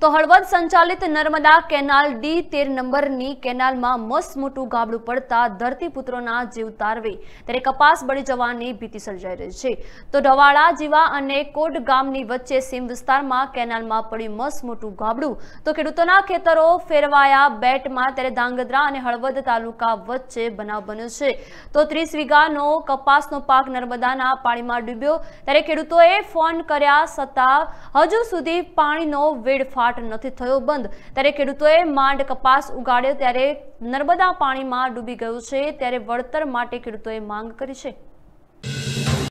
તો હળવદ સંચાલિત Narmada canal D તેર નંબરની કેનાલમાં મસ્ત મોટું ગાબડું પડતા ધરતીપુત્રોના જીવ તારવે ત્યારે કપાસ બળી જવાની ભીતિ સર્જાઈ રહી છે તો ઢવાળા જીવા અને કોટ ગામની વચ્ચે સીમ વિસ્તારમાં કેનાલમાં પડ્યું મસ્ત મોટું ગાબડું તો ખેડૂતોના ખેતરો ફેરવાયા બેટમાં ત્યારે ધાંગધ્રા અને હળવદ તાલુકા વચ્ચે બનાવ બન્યો છે તો ત્રીસ વીઘાનો કપાસનો પાક નર્મદાના પાણીમાં ડૂબ્યો ત્યારે ખેડૂતોએ ફોન કર્યા છતાં હજુ સુધી પાણીનો વેડફાટ છટકાટ નથી થયો બંધ ત્યારે ખેડૂતોએ માંડ કપાસ ઉગાડ્યો ત્યારે નર્મદા પાણીમાં ડૂબી ગયું છે ત્યારે વળતર માટે ખેડૂતોએ માંગ કરી છે